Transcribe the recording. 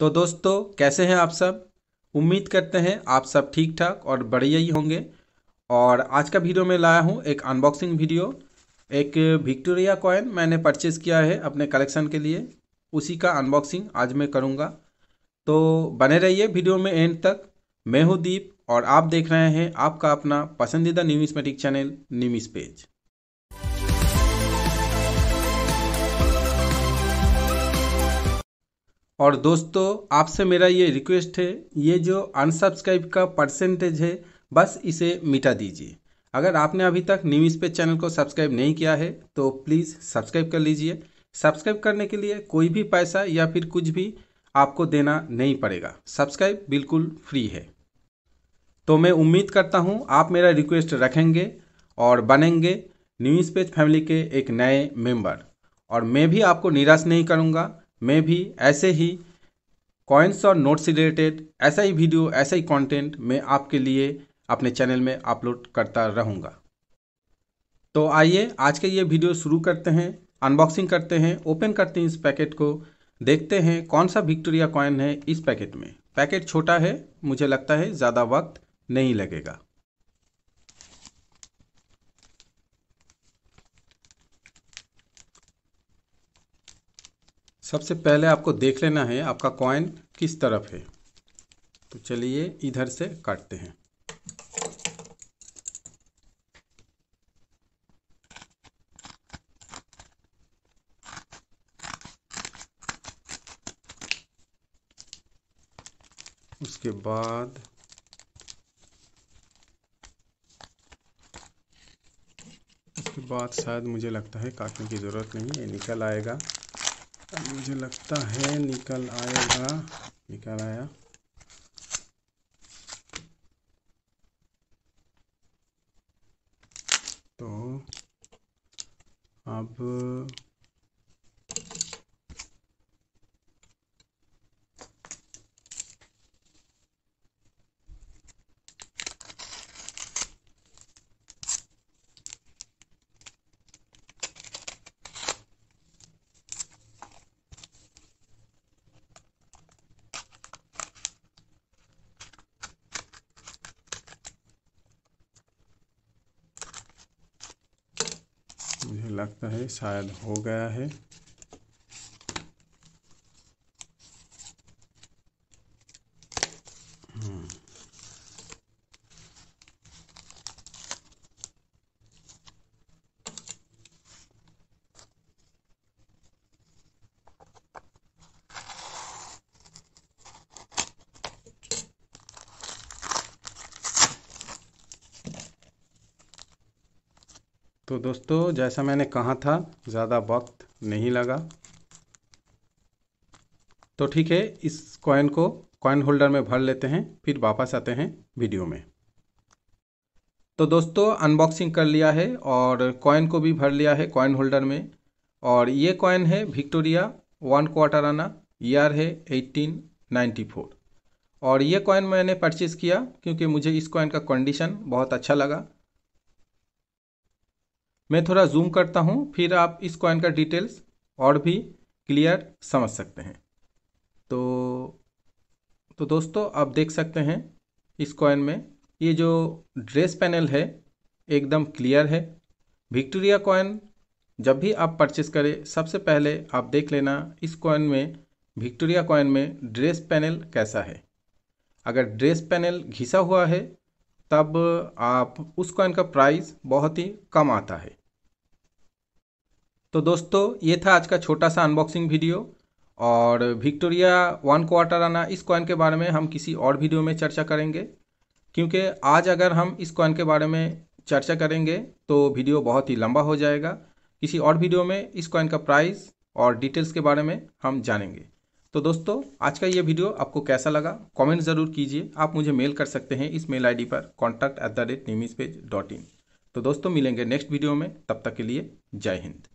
तो दोस्तों कैसे हैं आप सब उम्मीद करते हैं आप सब ठीक ठाक और बढ़िया ही होंगे और आज का वीडियो में लाया हूँ एक अनबॉक्सिंग वीडियो एक विक्टोरिया कॉइन मैंने परचेज़ किया है अपने कलेक्शन के लिए उसी का अनबॉक्सिंग आज मैं करूँगा तो बने रहिए वीडियो में एंड तक मैं हूँ दीप और आप देख रहे हैं आपका अपना पसंदीदा numismatic channel news page और दोस्तों आपसे मेरा ये रिक्वेस्ट है ये जो अनसब्सक्राइब का परसेंटेज है बस इसे मिटा दीजिए अगर आपने अभी तक न्यू इस पे चैनल को सब्सक्राइब नहीं किया है तो प्लीज़ सब्सक्राइब कर लीजिए सब्सक्राइब करने के लिए कोई भी पैसा या फिर कुछ भी आपको देना नहीं पड़ेगा सब्सक्राइब बिल्कुल फ्री है तो मैं उम्मीद करता हूँ आप मेरा रिक्वेस्ट रखेंगे और बनेंगे न्यूज पेज फैमिली के एक नए मेंबर और मैं भी आपको निराश नहीं करूँगा मैं भी ऐसे ही कॉइन्स और नोट से रिलेटेड ऐसा ही वीडियो ऐसा ही कंटेंट मैं आपके लिए अपने चैनल में अपलोड करता रहूँगा तो आइए आज के ये वीडियो शुरू करते हैं अनबॉक्सिंग करते हैं ओपन करते हैं इस पैकेट को देखते हैं कौन सा विक्टोरिया कॉइन है इस पैकेट में पैकेट छोटा है मुझे लगता है ज़्यादा वक्त नहीं लगेगा सबसे पहले आपको देख लेना है आपका कॉइन किस तरफ है तो चलिए इधर से काटते हैं उसके बाद उसके बाद शायद मुझे लगता है काटने की ज़रूरत नहीं है निकल आएगा मुझे लगता है निकल आएगा निकल आया तो अब लगता है शायद हो गया है हम्म तो दोस्तों जैसा मैंने कहा था ज़्यादा वक्त नहीं लगा तो ठीक है इस कॉइन को कॉइन होल्डर में भर लेते हैं फिर वापस आते हैं वीडियो में तो दोस्तों अनबॉक्सिंग कर लिया है और कॉइन को भी भर लिया है कॉइन होल्डर में और ये कॉइन है Victoria one quarter anna year है एट्टीन नाइन्टी फोर और ये कॉइन मैंने परचेज़ किया क्योंकि मुझे इस कॉइन का कंडीशन बहुत अच्छा लगा मैं थोड़ा जूम करता हूँ फिर आप इस कॉइन का डिटेल्स और भी क्लियर समझ सकते हैं तो तो दोस्तों आप देख सकते हैं इस कॉइन में ये जो ड्रेस पैनल है एकदम क्लियर है विक्टोरिया कॉइन जब भी आप परचेस करें सबसे पहले आप देख लेना इस कॉइन में विक्टोरिया कॉइन में ड्रेस पैनल कैसा है अगर ड्रेस पैनल घिसा हुआ है तब आप उस कॉइन का प्राइस बहुत ही कम आता है तो दोस्तों ये था आज का छोटा सा अनबॉक्सिंग वीडियो और विक्टोरिया वन क्वार्टर आना इस कॉइन के बारे में हम किसी और वीडियो में चर्चा करेंगे क्योंकि आज अगर हम इस कॉइन के बारे में चर्चा करेंगे तो वीडियो बहुत ही लंबा हो जाएगा किसी और वीडियो में इस कॉइन का प्राइस और डिटेल्स के बारे में हम जानेंगे तो दोस्तों आज का ये वीडियो आपको कैसा लगा कमेंट ज़रूर कीजिए आप मुझे मेल कर सकते हैं इस मेल आईडी पर contact at the rate page dot in तो दोस्तों मिलेंगे नेक्स्ट वीडियो में तब तक के लिए जय हिंद